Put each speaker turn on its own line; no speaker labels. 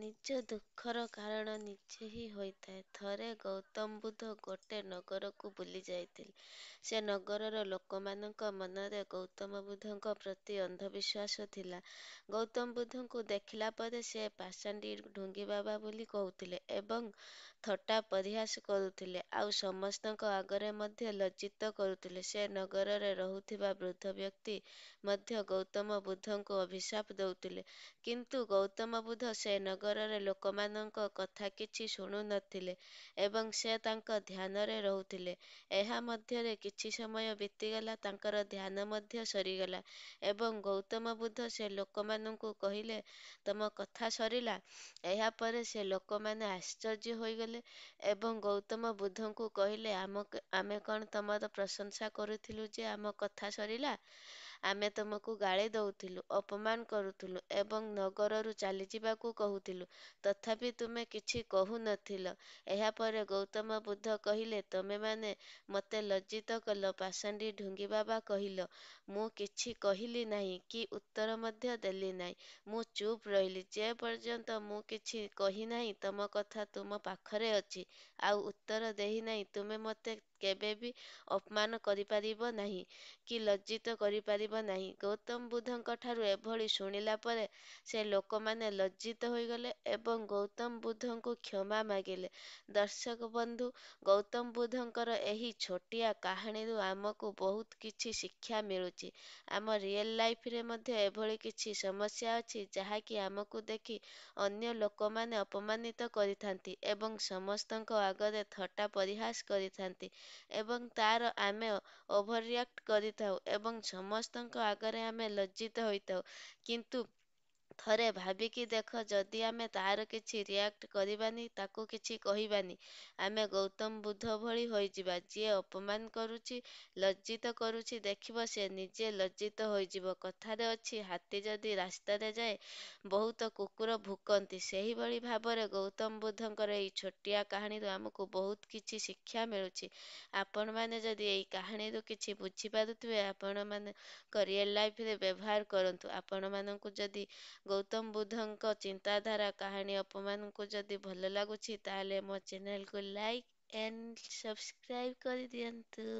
ନିଜ ଦୁଃଖର କାରଣ ନିଜେ ହିଁ ହୋଇଥାଏ ଥରେ ଗୌତମ ବୁଦ୍ଧ ଗୋଟେ ନଗରକୁ ବୁଲି ଯାଇଥିଲେ ସେ ନଗରର ଲୋକମାନଙ୍କ ମନରେ ଗୌତମ ବୁଦ୍ଧଙ୍କ ପ୍ରତି ଅନ୍ଧବିଶ୍ୱାସ ଥିଲା ଗୌତମ ବୁଦ୍ଧଙ୍କୁ ଦେଖିଲା ପରେ ସେ ପାଷାଣ୍ଡି ଢୁଙ୍ଗି ବାବା ବୋଲି କହୁଥିଲେ ଏବଂ ଥଟ୍ଟା ପରିହାସ କରୁଥିଲେ ଆଉ ସମସ୍ତଙ୍କ ଆଗରେ ମଧ୍ୟ ଲଜ୍ଜିତ କରୁଥିଲେ ସେ ନଗରରେ ରହୁଥିବା ବୃଦ୍ଧ ବ୍ୟକ୍ତି ମଧ୍ୟ ଗୌତମ ବୁଦ୍ଧଙ୍କୁ ଅଭିଶାପ ଦେଉଥିଲେ କିନ୍ତୁ ଗୌତମ ବୁଦ୍ଧ ସେ ନଗର ନଗରର ଲୋକମାନଙ୍କ କଥା କିଛି ଶୁଣୁନଥିଲେ ଏବଂ ସେ ତାଙ୍କ ଧ୍ୟାନରେ ରହୁଥିଲେ ଏହା ମଧ୍ୟରେ କିଛି ସମୟ ବିତିଗଲା ତାଙ୍କର ଧ୍ୟାନ ମଧ୍ୟ ସରିଗଲା ଏବଂ ଗୌତମ ବୁଦ୍ଧ ସେ ଲୋକମାନଙ୍କୁ କହିଲେ ତମ କଥା ସରିଲା ଏହାପରେ ସେ ଲୋକମାନେ ଆଶ୍ଚର୍ଯ୍ୟ ହୋଇଗଲେ ଏବଂ ଗୌତମ ବୁଦ୍ଧଙ୍କୁ କହିଲେ ଆମ ଆମେ କ'ଣ ତମର ପ୍ରଶଂସା କରୁଥିଲୁ ଯେ ଆମ କଥା ସରିଲା ଆମେ ତୁମକୁ ଗାଳି ଦେଉଥିଲୁ ଅପମାନ କରୁଥିଲୁ ଏବଂ ନଗରରୁ ଚାଲିଯିବାକୁ କହୁଥିଲୁ ତଥାପି ତୁମେ କିଛି କହୁନଥିଲ ଏହାପରେ ଗୌତମ ବୁଦ୍ଧ କହିଲେ ତୁମେମାନେ ମୋତେ ଲଜ୍ଜିତ କଲ ପାଷାଣ୍ଡି ଢୁଙ୍ଗି ବାବା କହିଲ ମୁଁ କିଛି କହିଲି ନାହିଁ କି ଉତ୍ତର ମଧ୍ୟ ଦେଲି ନାହିଁ ମୁଁ ଚୁପ୍ ରହିଲି ଯେ ପର୍ଯ୍ୟନ୍ତ ମୁଁ କିଛି କହିନାହିଁ ତମ କଥା ତୁମ ପାଖରେ ଅଛି ଆଉ ଉତ୍ତର ଦେଇନାହିଁ ତୁମେ ମୋତେ କେବେ ବି ଅପମାନ କରିପାରିବ ନାହିଁ କି ଲଜ୍ଜିତ କରିପାରିବ ପାରିବ ନାହିଁ ଗୌତମ ବୁଦ୍ଧଙ୍କ ଠାରୁ ଏଭଳି ଶୁଣିଲା ପରେ ସେ ଲୋକମାନେ ଲଜ୍ଜିତ ହୋଇଗଲେ ଏବଂ ଗୌତମ ବୁଦ୍ଧଙ୍କୁ କ୍ଷମା ମାଗିଲେ ଦର୍ଶକ ବନ୍ଧୁ ଗୌତମ ବୁଦ୍ଧଙ୍କର ଏହି ଛୋଟିଆ କାହାଣୀରୁ ଆମକୁ ବହୁତ କିଛି ଶିକ୍ଷା ମିଳୁଛି ଆମ ରିଏଲ ଲାଇଫରେ ମଧ୍ୟ ଏଭଳି କିଛି ସମସ୍ୟା ଅଛି ଯାହାକି ଆମକୁ ଦେଖି ଅନ୍ୟ ଲୋକମାନେ ଅପମାନିତ କରିଥାନ୍ତି ଏବଂ ସମସ୍ତଙ୍କ ଆଗରେ ଥଟା ପରିହାସ କରିଥାନ୍ତି ଏବଂ ତାର ଆମେ ଓଭର ରିଆକ୍ଟ କରିଥାଉ ଏବଂ ସମସ୍ତ ଈଶ୍ୱରଙ୍କ ଆଗରେ ଆମେ ଲଜ୍ଜିତ ହୋଇଥାଉ କିନ୍ତୁ ଥରେ ଭାବିକି ଦେଖ ଯଦି ଆମେ ତାର କିଛି ରିଆକ୍ଟ କରିବାନି ତାକୁ କିଛି କହିବାନି ଆମେ ଗୌତମ ବୁଦ୍ଧ ଭଳି ହୋଇଯିବା ଯିଏ ଅପମାନ କରୁଛି ଲଜ୍ଜିତ କରୁଛି ଦେଖିବ ସେ ନିଜେ ଲଜ୍ଜିତ ହୋଇଯିବ କଥାରେ ଅଛି ହାତୀ ଯଦି ରାସ୍ତାରେ ଯାଏ ବହୁତ କୁକୁର ଭୁକନ୍ତି ସେହିଭଳି ଭାବରେ ଗୌତମ ବୁଦ୍ଧଙ୍କର ଏଇ ଛୋଟିଆ କାହାଣୀରୁ ଆମକୁ ବହୁତ କିଛି ଶିକ୍ଷା ମିଳୁଛି ଆପଣମାନେ ଯଦି ଏଇ କାହାଣୀରୁ କିଛି ବୁଝିପାରୁଥିବେ ଆପଣମାନେ ରିଏଲ ଲାଇଫରେ ବ୍ୟବହାର କରନ୍ତୁ ଆପଣମାନଙ୍କୁ ଯଦି ଗୌତମ ବୁଦ୍ଧଙ୍କ ଚିନ୍ତାଧାରା କାହାଣୀ ଅପମାନଙ୍କୁ ଯଦି ଭଲ ଲାଗୁଛି ତାହେଲେ ମୋ ଚ୍ୟାନେଲକୁ ଲାଇକ୍ ଆଣ୍ଡ ସବସ୍କ୍ରାଇବ୍ କରିଦିଅନ୍ତୁ